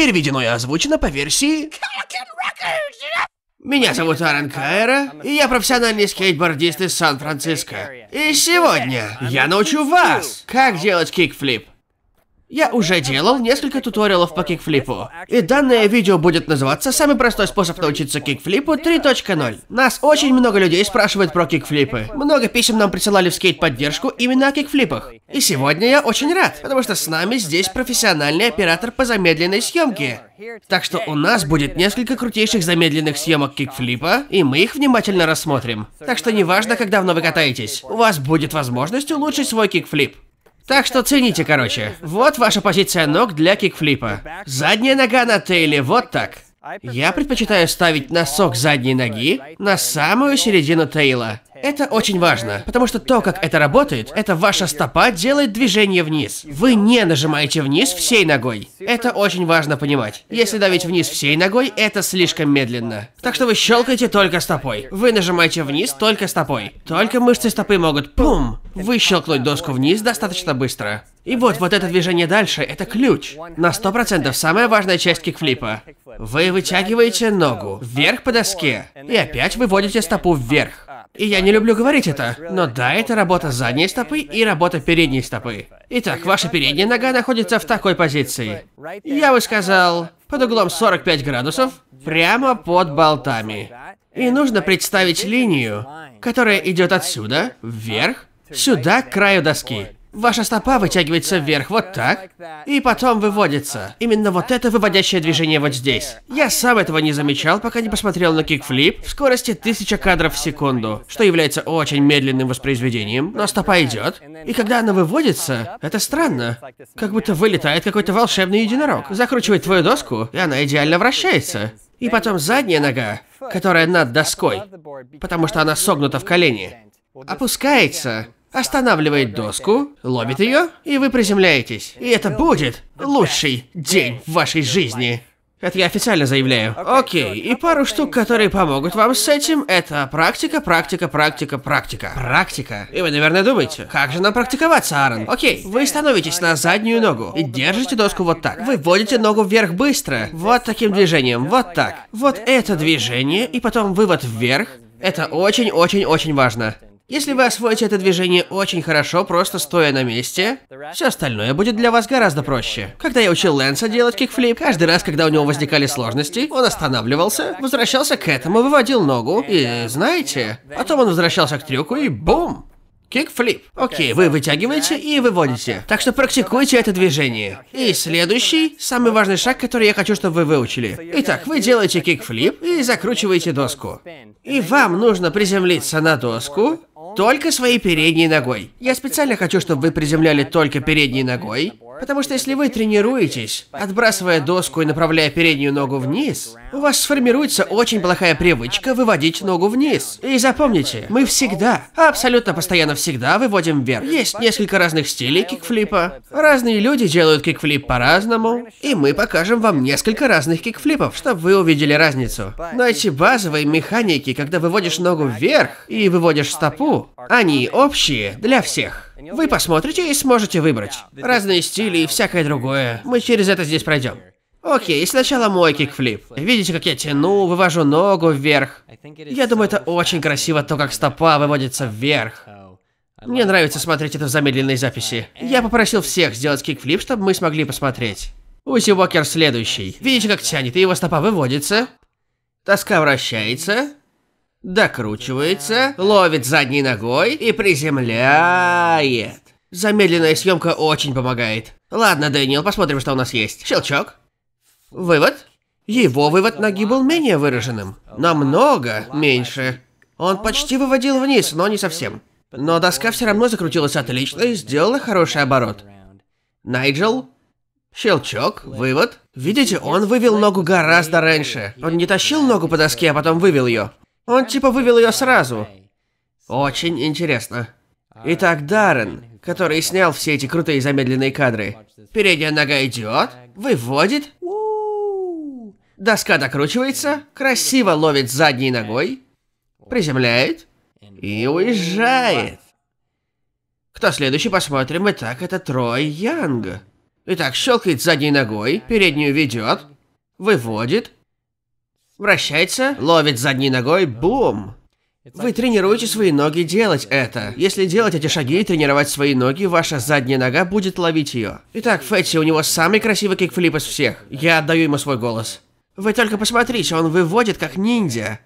Переведено и озвучено по версии... Меня зовут Аарон Кайра, и я профессиональный скейтбордист из Сан-Франциско. И сегодня я научу вас, как делать кикфлип. Я уже делал несколько туториалов по кикфлипу. И данное видео будет называться «Самый простой способ научиться кикфлипу 3.0». Нас очень много людей спрашивает про кикфлипы. Много писем нам присылали в скейт-поддержку именно о кикфлипах. И сегодня я очень рад, потому что с нами здесь профессиональный оператор по замедленной съемке. Так что у нас будет несколько крутейших замедленных съемок кикфлипа, и мы их внимательно рассмотрим. Так что неважно, как давно вы катаетесь, у вас будет возможность улучшить свой кикфлип. Так что цените, короче. Вот ваша позиция ног для кикфлипа. Задняя нога на тейле вот так. Я предпочитаю ставить носок задней ноги на самую середину тейла. Это очень важно, потому что то, как это работает, это ваша стопа делает движение вниз. Вы не нажимаете вниз всей ногой. Это очень важно понимать. Если давить вниз всей ногой, это слишком медленно. Так что вы щелкаете только стопой. Вы нажимаете вниз только стопой. Только мышцы стопы могут пум! Выщелкнуть доску вниз достаточно быстро. И вот, вот это движение дальше, это ключ. На 100% самая важная часть кикфлипа. Вы вытягиваете ногу вверх по доске, и опять выводите стопу вверх. И я не люблю говорить это, но да, это работа задней стопы и работа передней стопы. Итак, ваша передняя нога находится в такой позиции. Я бы сказал, под углом 45 градусов, прямо под болтами. И нужно представить линию, которая идет отсюда, вверх, сюда, к краю доски. Ваша стопа вытягивается вверх, вот так, и потом выводится. Именно вот это выводящее движение вот здесь. Я сам этого не замечал, пока не посмотрел на кикфлип в скорости 1000 кадров в секунду, что является очень медленным воспроизведением, но стопа идет, и когда она выводится, это странно. Как будто вылетает какой-то волшебный единорог, закручивает твою доску, и она идеально вращается. И потом задняя нога, которая над доской, потому что она согнута в колени, опускается, останавливает доску, ловит ее, и вы приземляетесь. И это будет лучший день в вашей жизни. Это я официально заявляю. Окей, и пару штук, которые помогут вам с этим, это практика, практика, практика, практика. Практика. И вы, наверное, думаете, как же нам практиковаться, Аарон? Окей, вы становитесь на заднюю ногу и держите доску вот так. Вы вводите ногу вверх быстро, вот таким движением, вот так. Вот это движение, и потом вывод вверх. Это очень-очень-очень важно. Если вы освоите это движение очень хорошо, просто стоя на месте, все остальное будет для вас гораздо проще. Когда я учил Лэнса делать кикфлип, каждый раз, когда у него возникали сложности, он останавливался, возвращался к этому, выводил ногу, и знаете, потом он возвращался к трюку и бум! Кикфлип. Окей, вы вытягиваете и выводите. Так что практикуйте это движение. И следующий, самый важный шаг, который я хочу, чтобы вы выучили. Итак, вы делаете кикфлип и закручиваете доску. И вам нужно приземлиться на доску, только своей передней ногой. Я специально хочу, чтобы вы приземляли только передней ногой, Потому что если вы тренируетесь, отбрасывая доску и направляя переднюю ногу вниз, у вас сформируется очень плохая привычка выводить ногу вниз. И запомните, мы всегда, абсолютно постоянно всегда выводим вверх. Есть несколько разных стилей кикфлипа. Разные люди делают кикфлип по-разному. И мы покажем вам несколько разных кикфлипов, чтобы вы увидели разницу. Но эти базовые механики, когда выводишь ногу вверх и выводишь стопу, они общие для всех. Вы посмотрите и сможете выбрать. Разные стили и всякое другое. Мы через это здесь пройдем. Окей, сначала мой кикфлип. Видите, как я тяну, вывожу ногу вверх. Я думаю, это очень красиво, то, как стопа выводится вверх. Мне нравится смотреть это в замедленной записи. Я попросил всех сделать кикфлип, чтобы мы смогли посмотреть. Узи Уокер следующий. Видите, как тянет, и его стопа выводится. Тоска вращается докручивается, ловит задней ногой и приземляет. Замедленная съемка очень помогает. Ладно, Дэниел, посмотрим, что у нас есть. Щелчок. Вывод. Его вывод ноги был менее выраженным. Намного меньше. Он почти выводил вниз, но не совсем. Но доска все равно закрутилась отлично и сделала хороший оборот. Найджел. Щелчок, вывод. Видите, он вывел ногу гораздо раньше. Он не тащил ногу по доске, а потом вывел ее. Он типа вывел ее сразу. Очень интересно. Итак, Даррен, который снял все эти крутые замедленные кадры. Передняя нога идет, выводит. Доска докручивается, красиво ловит задней ногой, приземляет и уезжает. Кто следующий, посмотрим. Итак, это Трой Янг. Итак, щелкает задней ногой, переднюю ведет, выводит, вращается, ловит задней ногой, бум. Вы тренируете свои ноги делать это. Если делать эти шаги и тренировать свои ноги, ваша задняя нога будет ловить ее. Итак, Фетти у него самый красивый кикфлип из всех. Я отдаю ему свой голос. Вы только посмотрите, он выводит как ниндзя.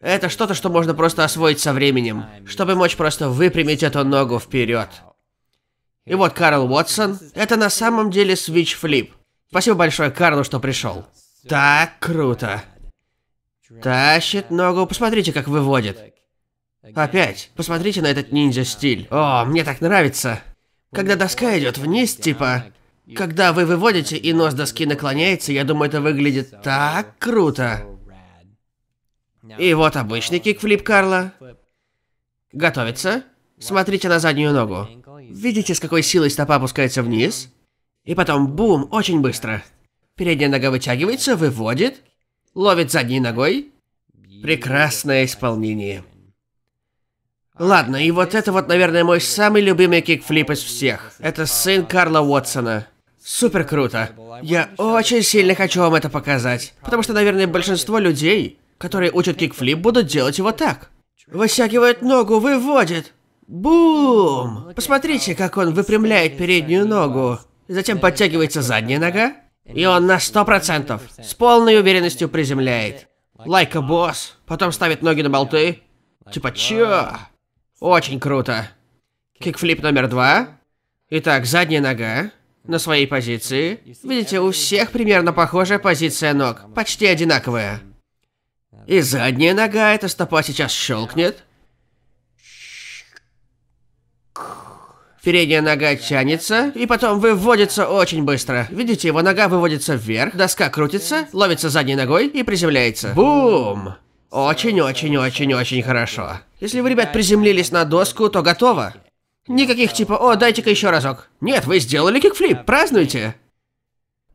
Это что-то, что можно просто освоить со временем, чтобы мочь просто выпрямить эту ногу вперед. И вот Карл Уотсон, это на самом деле свич флип. Спасибо большое Карлу, что пришел. Так круто. Тащит ногу. Посмотрите, как выводит. Опять. Посмотрите на этот ниндзя-стиль. О, мне так нравится. Когда доска идет вниз, типа... Когда вы выводите и нос доски наклоняется, я думаю, это выглядит так круто. И вот обычный кикфлип Карла. Готовится. Смотрите на заднюю ногу. Видите, с какой силой стопа опускается вниз? И потом бум, очень быстро. Передняя нога вытягивается, выводит. Ловит задней ногой. Прекрасное исполнение. Ладно, и вот это вот, наверное, мой самый любимый кикфлип из всех. Это сын Карла Уотсона. Супер круто. Я очень сильно хочу вам это показать. Потому что, наверное, большинство людей, которые учат кикфлип, будут делать его так. Высягивает ногу, выводит. Бум! Посмотрите, как он выпрямляет переднюю ногу. Затем подтягивается задняя нога. И он на сто процентов с полной уверенностью приземляет. Лайка like босс, потом ставит ноги на болты. Типа, чё? Очень круто. Кикфлип номер два. Итак, задняя нога на своей позиции. Видите, у всех примерно похожая позиция ног, почти одинаковая. И задняя нога, эта стопа сейчас щелкнет. Передняя нога тянется, и потом выводится очень быстро. Видите, его нога выводится вверх, доска крутится, ловится задней ногой и приземляется. Бум! Очень-очень-очень-очень хорошо. Если вы, ребят, приземлились на доску, то готово. Никаких типа «О, дайте-ка еще разок». Нет, вы сделали кикфлип, празднуйте.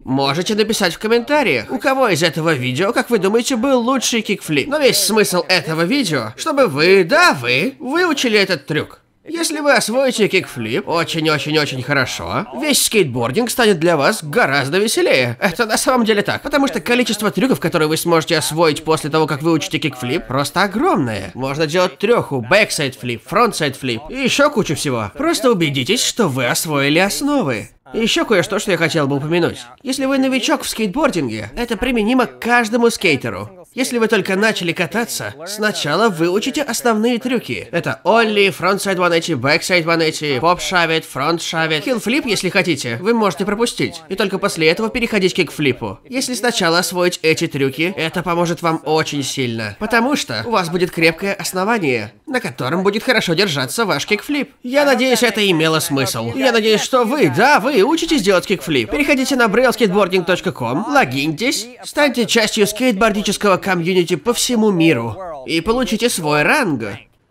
Можете написать в комментариях, у кого из этого видео, как вы думаете, был лучший кикфлип. Но весь смысл этого видео, чтобы вы, да вы, выучили этот трюк. Если вы освоите кикфлип очень-очень-очень хорошо, весь скейтбординг станет для вас гораздо веселее. Это на самом деле так, потому что количество трюков, которые вы сможете освоить после того, как вы выучите кикфлип, просто огромное. Можно делать треху, бэксайд флип, фронтсайд флип и еще кучу всего. Просто убедитесь, что вы освоили основы. Еще кое-что, что я хотел бы упомянуть. Если вы новичок в скейтбординге, это применимо к каждому скейтеру. Если вы только начали кататься, сначала выучите основные трюки. Это Олли, фронтсайд 180, бэксайд 180, поп-шавит, фронт-шавит, хилл-флип, если хотите, вы можете пропустить. И только после этого переходить к флипу. Если сначала освоить эти трюки, это поможет вам очень сильно. Потому что у вас будет крепкое основание на котором будет хорошо держаться ваш кикфлип. Я надеюсь, это имело смысл. Я надеюсь, что вы, да, вы учитесь делать кикфлип. Переходите на brailleskateboarding.com, логиньтесь, станьте частью скейтбордического комьюнити по всему миру и получите свой ранг.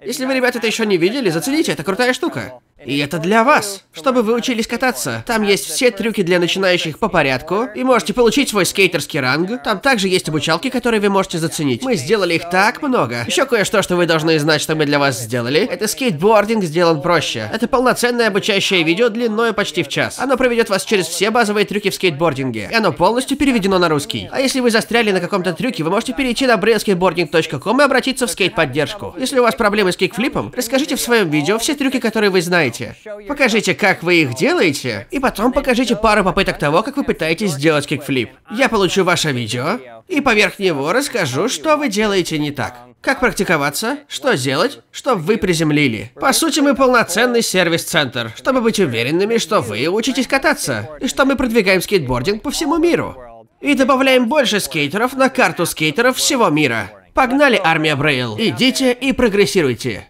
Если вы, ребята, это еще не видели, зацените, это крутая штука. И это для вас, чтобы вы учились кататься. Там есть все трюки для начинающих по порядку, и можете получить свой скейтерский ранг. Там также есть обучалки, которые вы можете заценить. Мы сделали их так много. Еще кое-что, что вы должны знать, что мы для вас сделали. Это скейтбординг сделан проще. Это полноценное обучающее видео длиной почти в час. Оно проведет вас через все базовые трюки в скейтбординге. И оно полностью переведено на русский. А если вы застряли на каком-то трюке, вы можете перейти на brainskateboarding.com и обратиться в скейт-поддержку. Если у вас проблемы с кикфлипом, расскажите в своем видео все трюки, которые вы знаете делаете. Покажите, как вы их делаете, и потом покажите пару попыток того, как вы пытаетесь сделать кикфлип. Я получу ваше видео, и поверх него расскажу, что вы делаете не так. Как практиковаться, что делать, чтобы вы приземлили. По сути, мы полноценный сервис-центр, чтобы быть уверенными, что вы учитесь кататься, и что мы продвигаем скейтбординг по всему миру. И добавляем больше скейтеров на карту скейтеров всего мира. Погнали, армия Брейл. Идите и прогрессируйте.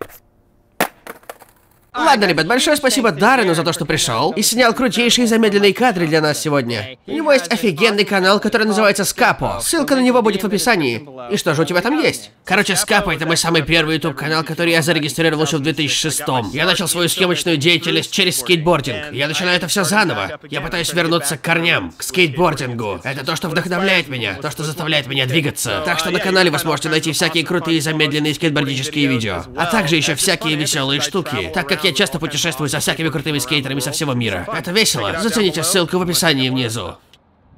Ладно, ребят, большое спасибо Даррену за то, что пришел и снял крутейшие замедленные кадры для нас сегодня. У него есть офигенный канал, который называется Скапо. Ссылка на него будет в описании. И что же у тебя там есть? Короче, Скапо это мой самый первый YouTube канал, который я зарегистрировал еще в 2006. Я начал свою съемочную деятельность через скейтбординг. Я начинаю это все заново. Я пытаюсь вернуться к корням, к скейтбордингу. Это то, что вдохновляет меня, то, что заставляет меня двигаться. Так что на канале вы сможете найти всякие крутые замедленные скейтбордические видео, а также еще всякие веселые штуки. Так как я я часто путешествую со всякими крутыми скейтерами со всего мира. Это весело. Зацените ссылку в описании внизу.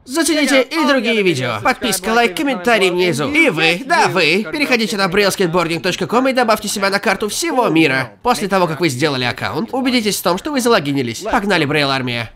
Зацените и другие видео. Подписка, лайк, комментарий внизу. И вы, да вы, переходите на brailleskateboarding.com и добавьте себя на карту всего мира. После того, как вы сделали аккаунт, убедитесь в том, что вы залогинились. Погнали, Брейл Армия.